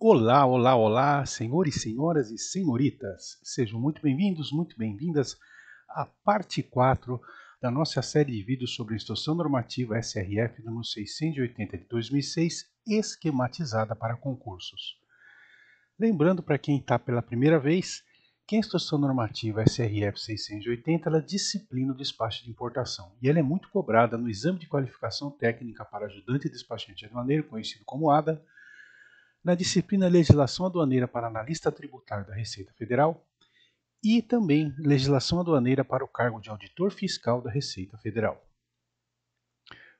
Olá, olá, olá, senhores, senhoras e senhoritas. Sejam muito bem-vindos, muito bem-vindas à parte 4 da nossa série de vídeos sobre a Instrução Normativa SRF número 680 de 2006, esquematizada para concursos. Lembrando para quem está pela primeira vez, que a Instrução Normativa SRF 680 ela é disciplina o despacho de importação e ela é muito cobrada no Exame de Qualificação Técnica para Ajudante e Despachante Aduaneiro, conhecido como ADA, na disciplina Legislação Aduaneira para Analista Tributário da Receita Federal e também Legislação Aduaneira para o cargo de Auditor Fiscal da Receita Federal.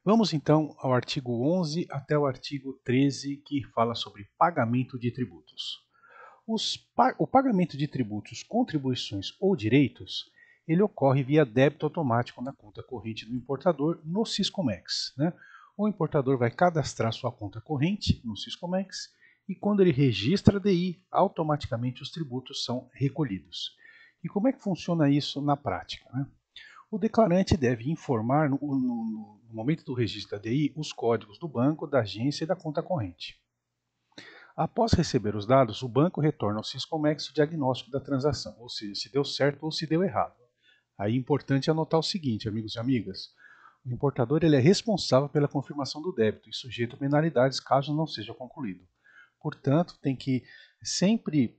Vamos então ao artigo 11 até o artigo 13, que fala sobre pagamento de tributos. Pa o pagamento de tributos, contribuições ou direitos ele ocorre via débito automático na conta corrente do importador no Siscomex. Né? O importador vai cadastrar sua conta corrente no Siscomex e quando ele registra a DI, automaticamente os tributos são recolhidos. E como é que funciona isso na prática? Né? O declarante deve informar, no, no, no, momento do registro da DI, os códigos do banco, da agência e da conta corrente. Após receber os dados, o banco retorna ao Siscomex o diagnóstico da transação, ou seja, se deu certo ou se deu errado. Aí é importante anotar o seguinte, amigos e amigas. O importador ele é responsável pela confirmação do débito e sujeito a penalidades caso não seja concluído. Portanto, tem que sempre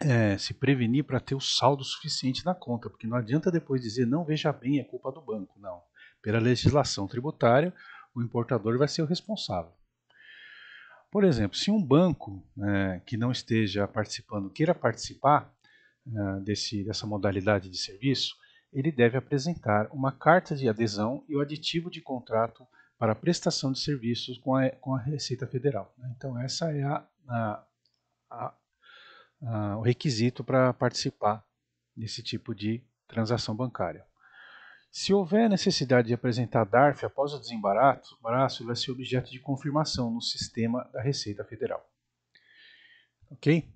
é, se prevenir para ter o saldo suficiente na conta, porque não adianta depois dizer não veja bem, é culpa do banco. Não. Pela legislação tributária, o importador vai ser o responsável. Por exemplo, se um banco é, que não esteja participando queira participar é, desse, dessa modalidade de serviço, ele deve apresentar uma carta de adesão e o aditivo de contrato para a prestação de serviços com a, com a Receita Federal. Né? Então, essa é a, a, a, a o requisito para participar desse tipo de transação bancária. Se houver necessidade de apresentar DARF após o desembaraço, braço vai ser objeto de confirmação no sistema da Receita Federal. Ok?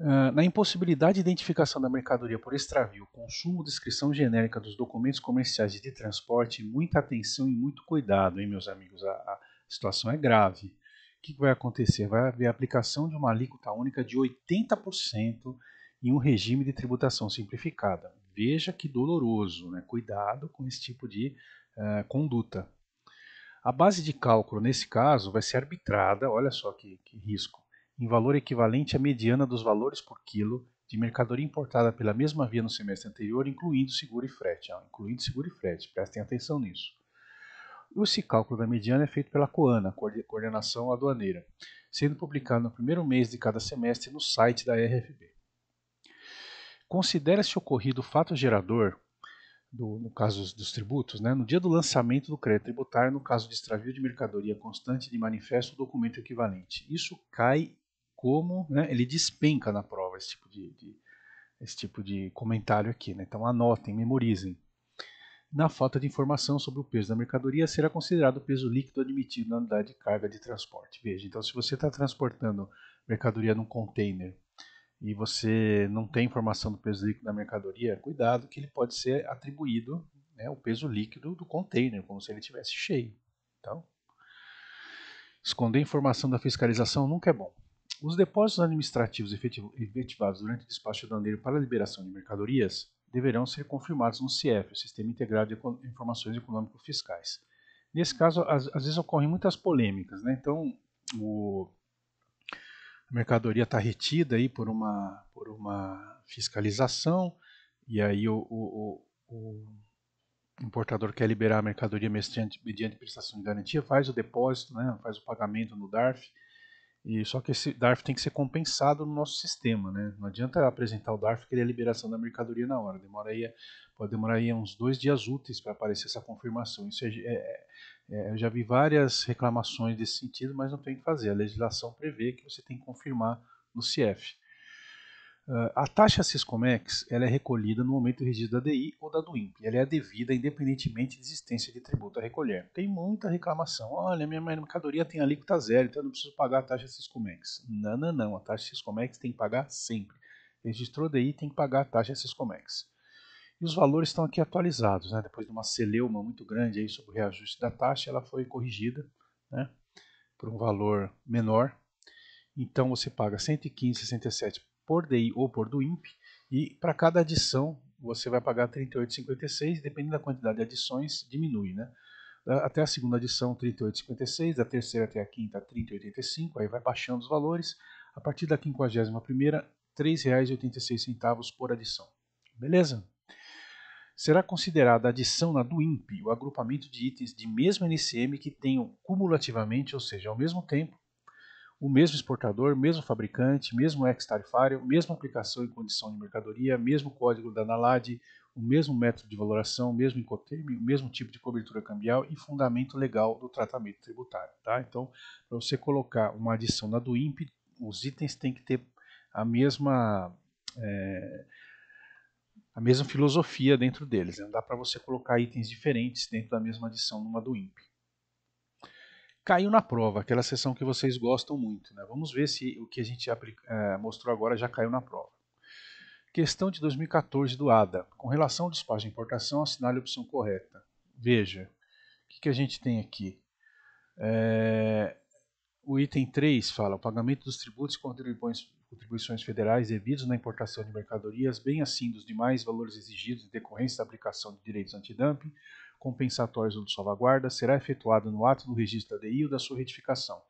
Ah, na impossibilidade de identificação da mercadoria por extravio, consumo, descrição genérica dos documentos comerciais e de transporte, muita atenção e muito cuidado, hein, meus amigos? A, a situação é grave. O que, que vai acontecer? Vai haver a aplicação de uma alíquota única de 80% em um regime de tributação simplificada. Veja que doloroso, né? Cuidado com esse tipo de uh, conduta. A base de cálculo, nesse caso, vai ser arbitrada, olha só que, que risco em valor equivalente à mediana dos valores por quilo de mercadoria importada pela mesma via no semestre anterior, incluindo seguro e frete. Ah, incluindo seguro e frete, prestem atenção nisso. Esse cálculo da mediana é feito pela COANA, Coordenação Aduaneira, sendo publicado no primeiro mês de cada semestre no site da RFB. Considera-se ocorrido o fato gerador, do, no caso dos tributos, né, no dia do lançamento do crédito tributário, no caso de extravio de mercadoria constante de manifesto ou documento equivalente. Isso cai como né, ele despenca na prova esse tipo de, de, esse tipo de comentário aqui. Né? Então anotem, memorizem. Na falta de informação sobre o peso da mercadoria, será considerado o peso líquido admitido na unidade de carga de transporte. Veja, então se você está transportando mercadoria num container e você não tem informação do peso líquido da mercadoria, cuidado que ele pode ser atribuído né, o peso líquido do container, como se ele tivesse cheio. Então, esconder informação da fiscalização nunca é bom. Os depósitos administrativos efetivados durante o despacho aduaneiro para a liberação de mercadorias deverão ser confirmados no CIEF, o Sistema Integrado de Informações Econômico-Fiscais. Nesse caso, às, às, vezes ocorrem muitas polêmicas, né? Então, o, a mercadoria está retida aí por uma, por uma fiscalização, e aí o, o, o importador quer liberar a mercadoria mediante, mediante prestação de garantia, faz o depósito, né? faz o pagamento no DARF, e só que esse DARF tem que ser compensado no nosso sistema, né? Não adianta apresentar o DARF ele é a liberação da mercadoria na hora. Demora aí, pode demorar aí uns dois dias úteis para aparecer essa confirmação. Isso é, é, é, eu já vi várias reclamações desse sentido, mas não tem o que fazer. A legislação prevê que você tem que confirmar no CIEF. Ah, a taxa Siscomex ela é recolhida no momento do registro da DI ou da do Imp. Ela é devida independentemente de existência de tributo a recolher. Tem muita reclamação. Olha, minha mercadoria tem alíquota zero, então eu não preciso pagar a taxa Siscomex. Não, não, não. A taxa Siscomex tem que pagar sempre. Registrou DI, tem que pagar a taxa Siscomex. E os valores estão aqui atualizados. Né? Depois de uma celeuma muito grande aí sobre o reajuste da taxa, ela foi corrigida né? por um valor menor. Então você paga R$ 115,67 por DI ou por do Imp e para cada adição você vai pagar 38,56, dependendo da quantidade de adições, diminui, né? Até a segunda adição, 38,56, da terceira até a quinta, 30,85, aí vai baixando os valores. A partir da 51 primeira, R$ 3,86 por adição. Beleza? Será considerada adição na do INPE o agrupamento de itens de mesmo NCM que tenham cumulativamente, ou seja, ao mesmo tempo, o mesmo exportador, mesmo fabricante, mesmo ex-tarifário, mesma aplicação e condição de mercadoria, mesmo código da NALAD, o mesmo método de valoração, o mesmo incoterm, o mesmo tipo de cobertura cambial e fundamento legal do tratamento tributário. Tá? Então, para você colocar uma adição na do Imp, os itens têm que ter a mesma, é, a mesma filosofia dentro deles. Né? Não dá para você colocar itens diferentes dentro da mesma adição numa do Imp caiu na prova, aquela sessão que vocês gostam muito. Né? Vamos ver se o que a gente é, mostrou agora já caiu na prova. Questão de 2014 do ADA. Com relação ao despacho de importação, assinale a opção correta. Veja, o que, que a gente tem aqui? É, o item 3 fala o pagamento dos tributos e contribuições, contribuições federais devidos na importação de mercadorias, bem assim dos demais valores exigidos em decorrência da aplicação de direitos antidumping, compensatórios ou de salvaguarda será efetuada no ato do registro da DI ou da sua retificação,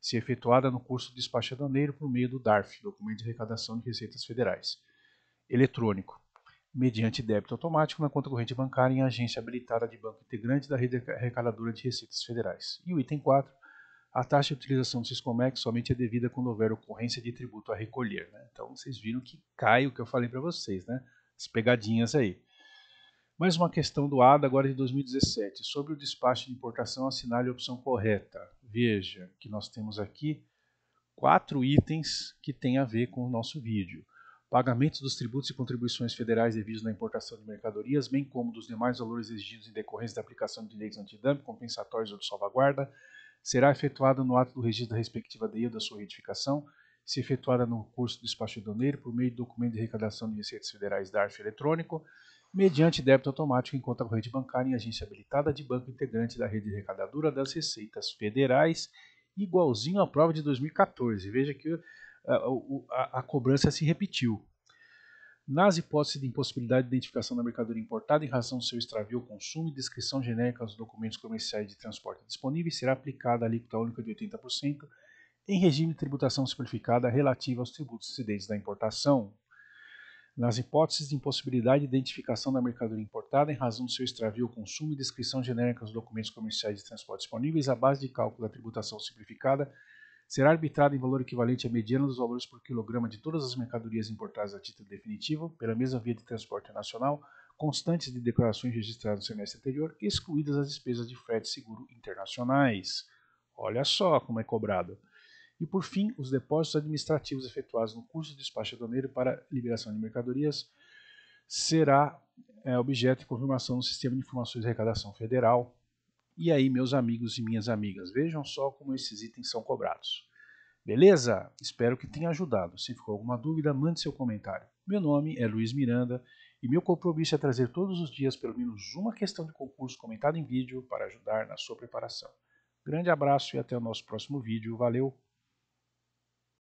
se efetuada no curso do despacho por meio do DARF, Documento de Arrecadação de Receitas Federais, eletrônico, mediante débito automático na conta corrente bancária em agência habilitada de banco integrante da rede arrecadadora de receitas federais. E o item 4, a taxa de utilização do Siscomex somente é devida quando houver ocorrência de tributo a recolher. Né? Então vocês viram que cai o que eu falei para vocês, né? As pegadinhas aí. Mais uma questão do ADA, agora de 2017, sobre o despacho de importação, assinale a opção correta. Veja que nós temos aqui quatro itens que têm a ver com o nosso vídeo. Pagamentos dos tributos e contribuições federais devidos na importação de mercadorias, bem como dos demais valores exigidos em decorrência da aplicação de leis antidumping, compensatórios ou de salvaguarda, será efetuado no ato do registro da respectiva DI ou da sua retificação, se efetuada no curso do despacho aduaneiro por meio do documento de arrecadação de receitas federais da DARF eletrônico, mediante débito automático em conta corrente bancária em agência habilitada de banco integrante da rede de arrecadadura das receitas federais, igualzinho à prova de 2014. Veja que a, ah, a, a cobrança se repetiu. Nas hipóteses de impossibilidade de identificação da mercadoria importada em razão do seu extravio ou consumo e descrição genérica dos documentos comerciais de transporte disponíveis, será aplicada a alíquota única de 80% em regime de tributação simplificada relativa aos tributos incidentes da importação nas hipóteses de impossibilidade de identificação da mercadoria importada em razão do seu extravio consumo e descrição genérica dos documentos comerciais de transporte disponíveis, a base de cálculo da tributação simplificada será arbitrada em valor equivalente à mediana dos valores por quilograma de todas as mercadorias importadas a título definitivo pela mesma via de transporte nacional, constantes de declarações registradas no semestre anterior, excluídas as despesas de frete seguro internacionais. Olha só como é cobrado. E, por fim, os depósitos administrativos efetuados no curso de despacho aduaneiro para liberação de mercadorias será é, objeto de confirmação no Sistema de Informações de Arrecadação Federal. E aí, meus amigos e minhas amigas, vejam só como esses itens são cobrados. Beleza? Espero que tenha ajudado. Se ficou alguma dúvida, mande seu comentário. Meu nome é Luiz Miranda e meu compromisso é trazer todos os dias pelo menos uma questão de concurso comentada em vídeo para ajudar na sua preparação. Grande abraço e até o nosso próximo vídeo. Valeu!